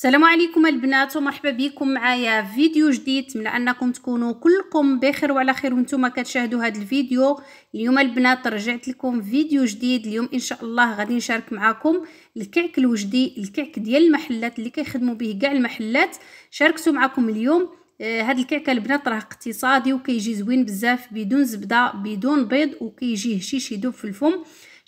السلام عليكم البنات ومرحبا بكم معايا فيديو جديد نتمنى انكم تكونوا كلكم بخير وعلى خير وانتم كتشاهدوا هذا الفيديو اليوم البنات رجعت لكم فيديو جديد اليوم ان شاء الله غادي نشارك معكم الكعك الوجدي الكعك ديال المحلات اللي كيخدموا به كاع المحلات شاركته معكم اليوم آه، هاد الكعكه البنات راه اقتصادي وكيجي زوين بزاف بدون زبده بدون بيض وكيجي هشيش يدوب في الفم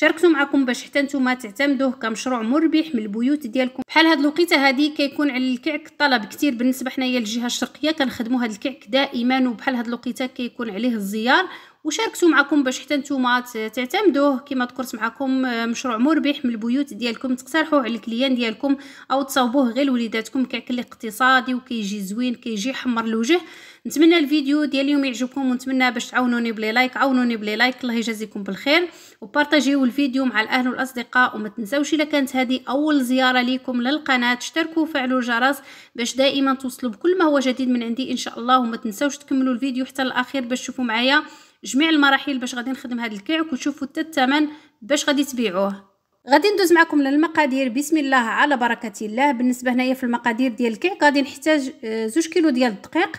شاركته معكم باش حتى نتوما تعتمدوه كمشروع مربح من البيوت ديالكم بحال هاد الوقيته هادي كيكون على الكعك طلب كتير بالنسبه حنايا للجهه الشرقيه كنخدموا هاد الكعك دائما وبحال هاد الوقيته كيكون عليه الزيار وشاركتو معكم باش حتى نتوما تعتمدوه كما ذكرت معكم آه، مشروع مربح من البيوت ديالكم تقترحوه على الكليان ديالكم او تصاوبوه غير لوليداتكم كاكل اقتصادي وكيجي زوين كيجي حمر الوجه نتمنى الفيديو ديال اليوم يعجبكم ونتمنى باش تعاونوني بلي لايك عاونوني بلي لايك الله يجازيكم بالخير وبارطاجيو الفيديو مع الاهل والاصدقاء وما تنساوش الا كانت هذه اول زياره ليكم للقناه تشتركوا وفعلوا الجرس باش دائما توصلوا بكل ما هو جديد من عندي ان شاء الله وما تنساوش تكملوا الفيديو حتى الاخير باش تشوفوا معايا جميع المراحل باش غادي نخدم هذا الكعك وتشوفوا حتى الثمن باش غادي تبيعوه غادي ندوز معكم للمقادير بسم الله على بركه الله بالنسبه هنايا في المقادير ديال الكعك غادي نحتاج آه، زوج كيلو ديال الدقيق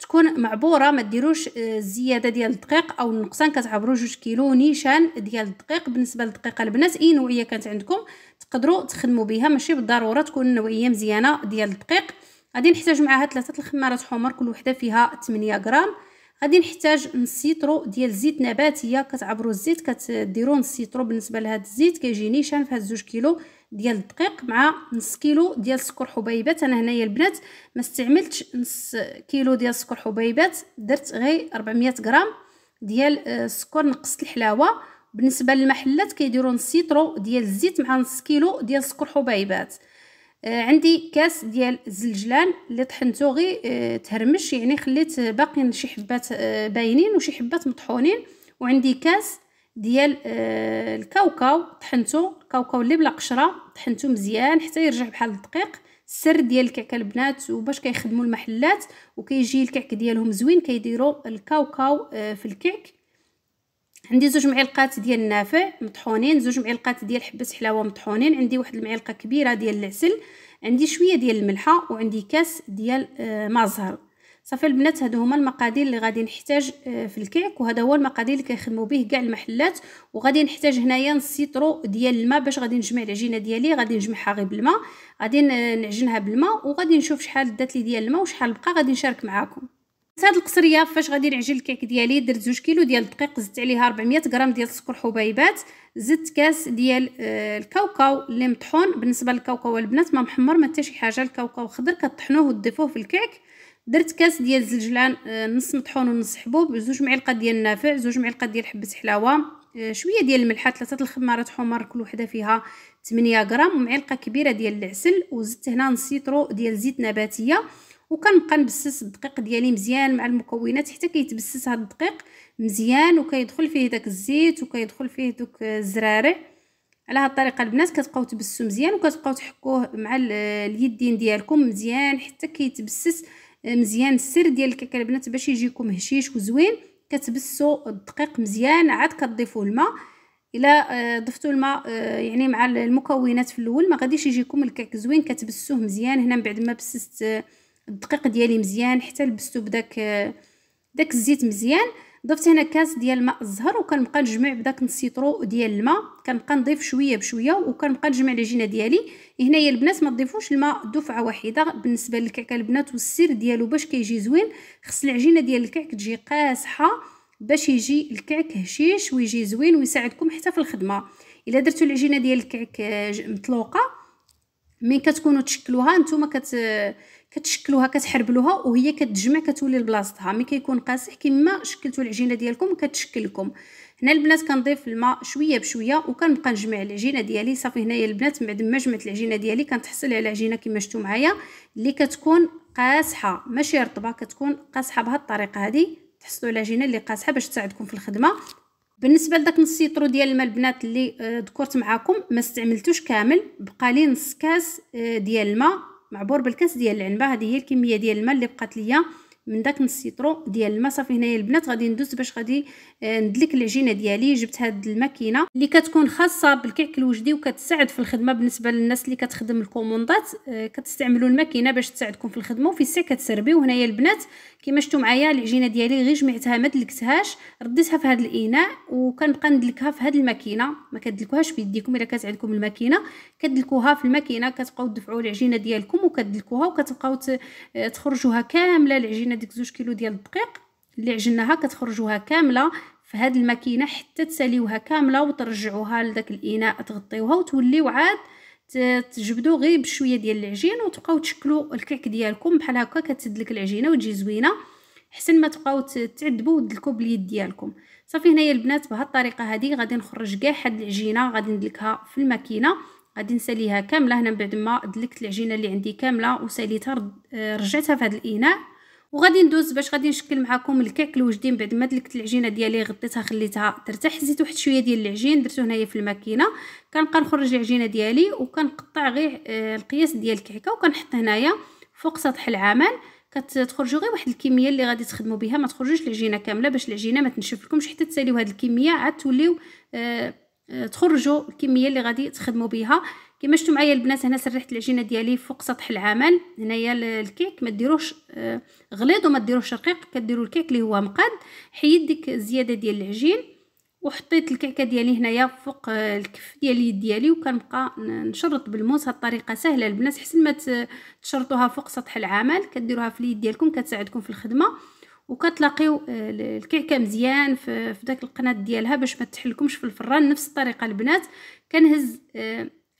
تكون معبوره ما ديروش الزياده آه، ديال الدقيق او النقصان كتعبروا جوج كيلو نيشان ديال الدقيق بالنسبه للدقيقه البنات اي نوعيه كانت عندكم تقدروا تخدموا بها ماشي بالضروره تكون نوعيه مزيانه ديال الدقيق غادي نحتاج معها ثلاثه الخمارات حمر كل وحده فيها 8 غرام غادي نحتاج نسيترو ديال زيت نباتيه كتعبروا الزيت كتديروا نسيترو بالنسبه لهاد الزيت كيجي نيشان في هاد 2 كيلو ديال الدقيق مع نص كيلو ديال سكر حبيبات انا هنايا البنات ما استعملتش نص كيلو ديال سكر حبيبات درت غير 400 غرام ديال السكر آه، نقصت الحلاوه بالنسبه للمحلات كيديروا نص سيترو ديال الزيت مع نص كيلو ديال سكر حبيبات آه، عندي كاس ديال الزلجلان اللي طحنته غير آه، تهرمش يعني خليت باقي شي حبات آه، باينين وشي حبات مطحونين وعندي كاس ديال الكاوكاو طحنته الكاوكاو اللي بلا قشره طحنته مزيان حتى يرجع بحال الدقيق السر ديال الكعكه البنات وباش كيخدموا المحلات وكيجي الكعك ديالهم زوين كيديروا الكاوكاو في الكعك عندي زوج معلقات ديال النافع مطحونين زوج معلقات ديال حبه حلاوه مطحونين عندي واحد المعلقه كبيره ديال العسل عندي شويه ديال الملحه وعندي كاس ديال آه، ما زهر صافي البنات هادو هما المقادير اللي غادي نحتاج آه، في الكعك وهذا هو المقادير اللي كيخدموا به كاع المحلات وغادي نحتاج هنايا السيترو ديال الماء باش غادي نجمع العجينه ديالي غادي نجمعها غير بالماء غادي نعجنها بالماء وغادي نشوف شحال دات لي ديال الماء وشحال بقى غادي نشارك معاكم هاد القصريه فاش غادي نعجن الكيك ديالي درت زوج كيلو ديال الدقيق زدت عليها 400 غرام ديال السكر حبيبات زدت كاس ديال آه، الكاوكاو اللي مطحون بالنسبه للكاوكاو البنات ما محمر ما حتى شي حاجه الكاوكاو خضر كطحنوه وتضيفوه في الكيك درت كاس ديال الزنجلان آه، نص مطحون ونص حبوب زوج معلقه ديال النافع زوج معلقه ديال حبه حلاوه آه، شويه ديال الملح ثلاثه الخمارات حمر كل وحده فيها 8 غرام ومعلقه كبيره ديال العسل وزدت هنا نصيطرو ديال زيت نباتيه وكنبقى نبسس الدقيق ديالي مزيان مع المكونات حتى كيتبسس هاد الدقيق مزيان وكيدخل فيه داك الزيت وكيدخل فيه دوك الزرارع على هاد الطريقه البنات كتبقاو تبسو مزيان وكتبقاو تحكوه مع اليدين ديالكم مزيان حتى كيتبسس مزيان السر ديال الكيك البنات باش يجيكم هشيش وزوين كتبسو الدقيق مزيان عاد كتضيفوا الماء الا آه، ضفتوا الماء آه، يعني مع المكونات في الاول ما غاديش يجيكم الكيك زوين كتبسوه مزيان هنا من بعد ما بسست الدقيق ديالي مزيان حتى لبستو بداك داك الزيت مزيان ضفت هنا كاس ديال ماء الزهر وكنبقى نجمع بداك السيترو ديال الماء كنبقى نضيف شويه بشويه وكنبقى نجمع العجينه ديالي هنايا البنات ما تضيفوش الماء دفعه واحده بالنسبه للكعكه البنات والسر ديالو باش كيجي زوين خص العجينه ديال الكعك تجي قاسحه باش يجي الكعك هشيش ويجي زوين ويساعدكم حتى في الخدمه الا درتو العجينه ديال الكعك آه، مطلوقه مين كتكونوا تشكلوها نتوما كت كتشكلوها كتحربلوها وهي كتجمع كتولي لبلاصتها ملي كيكون قاسح كما شكلتوا العجينه ديالكم كتشكلكم هنا البنات كنضيف الماء شويه بشويه وكنبقى نجمع العجينه ديالي صافي هنايا البنات من بعد ما جمعت العجينه ديالي كنتحصل على عجينه كما شفتوا معايا اللي كتكون قاسحه ماشي رطبه كتكون قاسحه بهاد الطريقه هذه تحصلوا على عجينه اللي قاسحه باش تساعدكم في الخدمه بالنسبه لداك نص سيترو ديال الماء البنات اللي آه، ذكرت معاكم ما استعملتوش كامل بقى لي نص كاس آه، ديال الماء معبور بالكاس ديال العنبه هذه هي الكميه ديال الماء اللي بقات ليا من داك نص سيترو ديال الماء صافي هنايا البنات غادي ندوز باش غادي آه، ندلك العجينه ديالي جبت هاد الماكينه اللي كتكون خاصه بالكعك الوجدي وكتساعد في الخدمه بالنسبه للناس اللي كتخدم الكوموندات آه، كتستعملوا الماكينه باش تساعدكم في الخدمه وفي الساعه كتسربي وهنايا البنات كما شفتوا معايا العجينه ديالي غير جمعتها ما دلكتهاش رديتها في هذا الاناء وكنبقى ندلكها في هاد الماكينه ما كدلكوهاش بيديكم الا كانت عندكم الماكينه كدلكوها في الماكينه كتبقاو تدفعوا العجينه ديالكم وكدلكوها وكتبقاو آه، تخرجوها كامله العجينه هذيك زوج كيلو ديال الدقيق اللي عجناها كتخرجوها كامله في هاد الماكينه حتى تساليوها كامله وترجعوها لذاك الاناء تغطيوها وتوليو عاد تجبدو غير بشويه ديال العجين وتبقاو تشكلوا الكعك ديالكم بحال هكا كتدلك العجينه وتجي زوينه حسن ما تبقاو تعذبوا ودلكوا باليد ديالكم صافي هنايا البنات بهاد الطريقه هذه غادي نخرج كاع هاد العجينه غادي ندلكها في الماكينه غادي نساليها كامله هنا بعد ما دلكت العجينه اللي عندي كامله وساليتها آه، رجعتها في هذا الاناء وغادي ندوز باش غادي نشكل معكم الكعك الوجدي من بعد ما دلكت العجينه ديالي غطيتها خليتها ترتاح زيت واحد شويه ديال العجين درتو هنايا في الماكينه كنبقى نخرج العجينه ديالي وكنقطع غير آه، القياس ديال الكعكه وكنحط هنايا فوق سطح العمل كتخرجوا غير واحد الكميه اللي غادي تخدموا بها ما تخرجوش العجينه كامله باش العجينه ما تنشف لكمش حتى تساليو هاد الكميه عاد توليو آه, آه، تخرجوا الكميه اللي غادي تخدموا بها كما شفتوا معايا البنات هنا سرحت العجينه ديالي فوق سطح العمل هنايا الكيك ما ديروش آه، غليظ وما ديروش رقيق كديروا الكيك اللي هو مقاد حيد ديك الزياده ديال العجين وحطيت الكعكه ديالي هنايا فوق آه، الكف ديال اليد ديالي وكنبقى نشرط بالموس هاد الطريقه سهله البنات حسن ما تشرطوها فوق سطح العمل كديروها في اليد ديالكم كتساعدكم في الخدمه وكتلاقيو آه، الكعكه مزيان في داك القناه ديالها باش ما تحلكمش في الفران نفس الطريقه البنات كنهز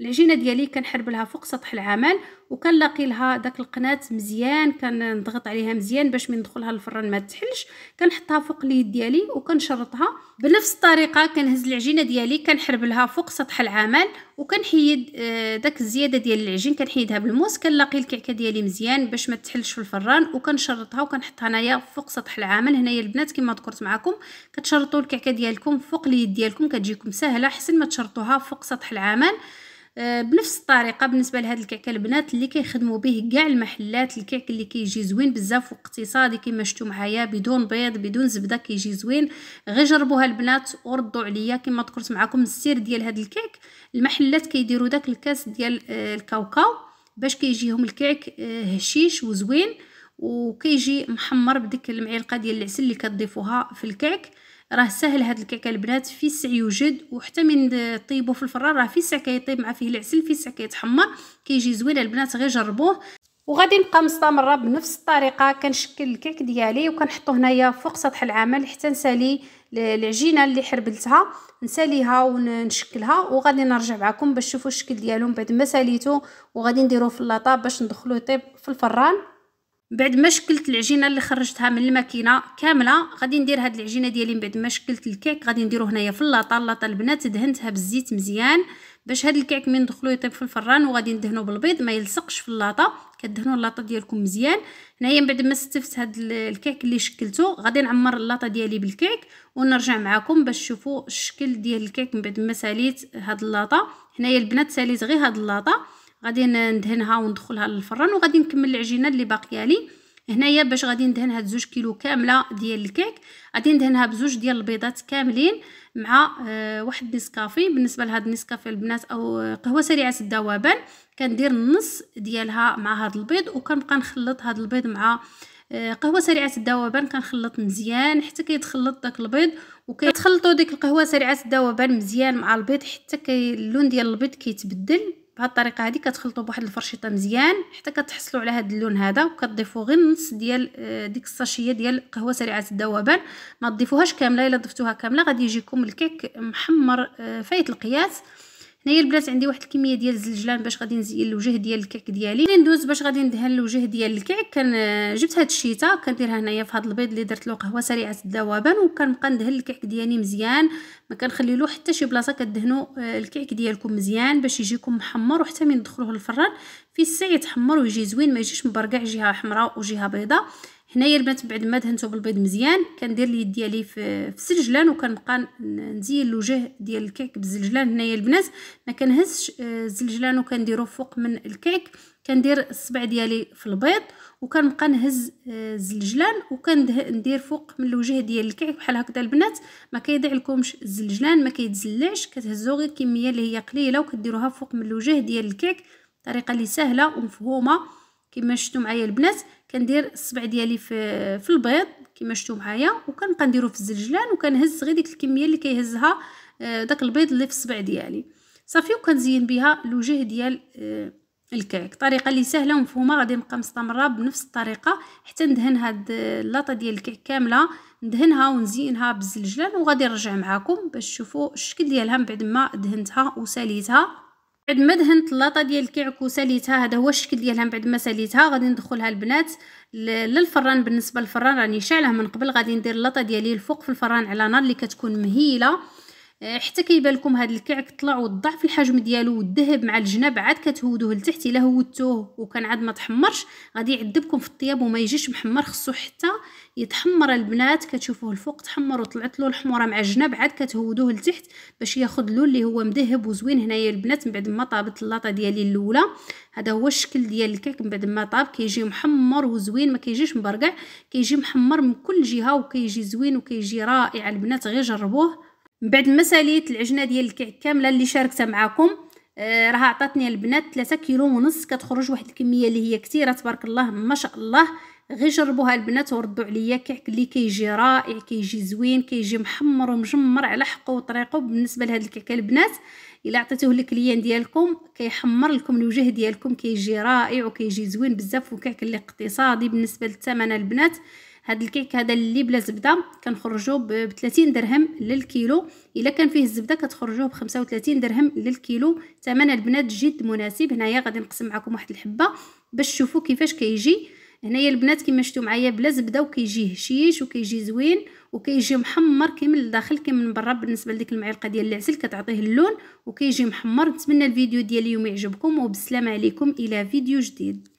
العجينه ديالي كنحربلها فوق سطح العمل وكنلاقي لها داك القناه مزيان كنضغط عليها مزيان باش من ندخلها للفران ما تحلش كنحطها فوق اليد ديالي وكنشرطها بنفس الطريقه كنهز العجينه ديالي كنحربلها فوق سطح العمل وكنحيد آه، داك الزياده ديال العجين كنحيدها بالموس كنلاقي الكعكه ديالي مزيان باش ما تحلش في الفران وكنشرطها وكنحطها هنايا فوق سطح العمل هنايا البنات كما ذكرت معكم كتشرطوا الكعكه ديالكم فوق اليد ديالكم كتجيكم سهله احسن ما تشرطوها فوق سطح العمل آه، بنفس الطريقه بالنسبه لهاد الكعك البنات اللي كيخدموا به كاع المحلات الكعك اللي كيجي زوين بزاف واقتصادي كما شفتوا معايا بدون بيض بدون زبده كيجي زوين غير جربوها البنات وردوا عليا كما ذكرت معكم السر ديال هاد الكعك المحلات كيديروا داك الكاس ديال آه، الكاوكاو باش كيجيهم الكعك آه، هشيش وزوين وكيجي محمر بديك المعلقه ديال العسل اللي كتضيفوها في الكعك راه سهل هاد الكعكه البنات في سع يوجد وحتى من طيبو في الفران راه في سع كيطيب مع فيه العسل في سع كيتحمر كيجي زوين البنات غير جربوه وغادي نبقى مستمره بنفس الطريقه كنشكل الكعك ديالي وكنحطو هنايا فوق سطح العمل حتى نسالي العجينه اللي حربلتها نساليها ونشكلها وغادي نرجع معكم باش تشوفوا الشكل ديالهم بعد ما ساليته وغادي نديروه في اللاطه باش ندخلوه يطيب في الفران بعد ما شكلت العجينه اللي خرجتها من الماكينه كامله غادي ندير هاد العجينه ديالي من بعد ما شكلت الكيك غادي نديرو هنايا في اللاطه اللاطه البنات دهنتها بالزيت مزيان باش هاد الكعك من دخلو يطيب في الفران وغادي ندهنو بالبيض ما يلصقش في اللاطه كدهنوا اللاطه ديالكم مزيان هنايا من بعد ما استفت هاد الكعك اللي شكلته غادي نعمر اللاطه ديالي بالكعك ونرجع معكم باش تشوفوا الشكل ديال الكعك من بعد ما ساليت هاد اللاطه هنايا البنات ساليت غير هاد اللاطه غادي ندهنها وندخلها للفران وغادي نكمل العجينه اللي باقيه لي هنايا باش غادي ندهن هاد زوج كيلو كامله ديال الكيك غادي ندهنها بزوج ديال البيضات كاملين مع آه واحد نسكافي بالنسبه لهاد النسكافي البنات او آه، قهوه سريعه الذوبان كندير النص ديالها مع هاد البيض وكنبقى نخلط هاد البيض مع آه، قهوه سريعه الذوبان كنخلط مزيان حتى كيتخلط داك البيض وكيتخلطوا ديك القهوه سريعه الذوبان مزيان مع البيض حتى اللون ديال البيض كيتبدل بهاد الطريقه هذه كتخلطوا بواحد الفرشيطه مزيان حتى كتحصلوا على هذا اللون هذا وكتضيفوا غير نص ديال آه، ديك الساشيه ديال قهوه سريعه الذوبان ما تضيفوهاش كامله الا ضفتوها كامله غادي يجيكم الكيك محمر آه، فايت القياس هنايا البنات عندي واحد الكميه ديال الزلجلان باش غادي نزين الوجه ديال الكعك ديالي ملي ندوز باش غادي ندهن الوجه ديال الكعك كان جبت هاد الشيتا كنديرها هنايا في هاد البيض اللي درت له قهوه سريعه الذوبان وكنبقى ندهن الكعك ديالي مزيان ما كنخلي له حتى شي بلاصه كدهنوا آه، الكعك ديالكم مزيان باش يجيكم محمر وحتى من ندخلوه الفران في الساعه يتحمر ويجي زوين ما يجيش مبرقع جهه حمراء وجهه بيضاء هنايا البنات بعد ما دهنته بالبيض مزيان كندير اليد ديالي في الزلجلان وكنبقى نزين الوجه ديال الكعك بالزلجلان هنايا البنات ما كنهزش آه، الزلجلان وكنديرو فوق من الكعك كندير الصبع ديالي في البيض وكنبقى نهز آه، الزلجلان وكندير فوق من الوجه ديال الكعك بحال هكذا البنات ما كيضيع لكمش الزلجلان ما كيتزلعش كتهزو غير كميه اللي هي قليله وكديروها فوق من الوجه ديال الكعك طريقه اللي سهله ومفهومه كما شفتوا معايا البنات كندير الصبع ديالي في في البيض كما شفتوا معايا وكنبقى نديرو في الزلجلان وكنهز غير ديك الكميه اللي كيهزها آه، داك البيض اللي في الصبع ديالي صافي وكنزين بها الوجه ديال آه، الكعك طريقه اللي سهله ومفهومه غادي نبقى مستمره بنفس الطريقه حتى ندهن هاد آه، اللاطه ديال الكعك كامله ندهنها ونزينها بالزلجلان وغادي نرجع معكم باش تشوفوا الشكل ديالها من بعد ما دهنتها وساليتها بعد ما دهنت اللاطه ديال الكعكوسه ليتها هذا هو الشكل ديالها من بعد ما ساليتها غادي ندخلها البنات للفران بالنسبه للفران راني شاعله من قبل غادي ندير اللاطه ديالي الفوق في الفران على نار اللي كتكون مهيله آه، حتى كيبان لكم هذا الكعك طلع وضع الحجم ديالو والذهب مع الجناب عاد كتهودوه لتحت الا هودتوه وكان عاد ما تحمرش غادي يعذبكم في الطياب وما يجيش محمر خصو حتى يتحمر البنات كتشوفوه الفوق تحمر وطلعت له الحموره مع الجناب عاد كتهودوه لتحت باش ياخذ له اللي هو مذهب وزوين هنايا البنات من بعد ما طابت اللاطه ديالي الاولى هذا هو الشكل ديال الكعك من بعد ما طاب كيجي محمر وزوين ما كيجيش مبرقع كيجي محمر من كل جهه وكيجي زوين وكيجي رائع البنات غير جربوه من بعد ما ساليت العجنه ديال الكعك كامله اللي شاركتها معاكم آه راه عطاتني البنات 3 كيلو ونص كتخرج واحد الكميه اللي هي كثيره تبارك الله ما شاء الله غير جربوها البنات وردوا عليا كعك اللي كيجي رائع كيجي زوين كيجي محمر ومجمر على حقه وطريقه بالنسبه لهاد الكعكه البنات الا عطيتوه للكليان ديالكم كيحمر لكم الوجه ديالكم كيجي رائع وكيجي زوين بزاف وكعك اللي اقتصادي بالنسبه للثمن البنات هاد الكيك هذا اللي بلا زبده كنخرجوا ب 30 درهم للكيلو الا كان فيه الزبده كتخرجوه ب 35 درهم للكيلو ثمن البنات جد مناسب هنايا غادي نقسم معكم واحد الحبه باش تشوفوا كيفاش كيجي هنايا البنات كما شفتوا معايا بلا زبده وكيجي هشيش وكيجي زوين وكيجي محمر كي من الداخل كي من برا بالنسبه لديك المعلقه ديال العسل كتعطيه اللون وكيجي محمر نتمنى الفيديو ديال اليوم يعجبكم وبالسلامه عليكم الى فيديو جديد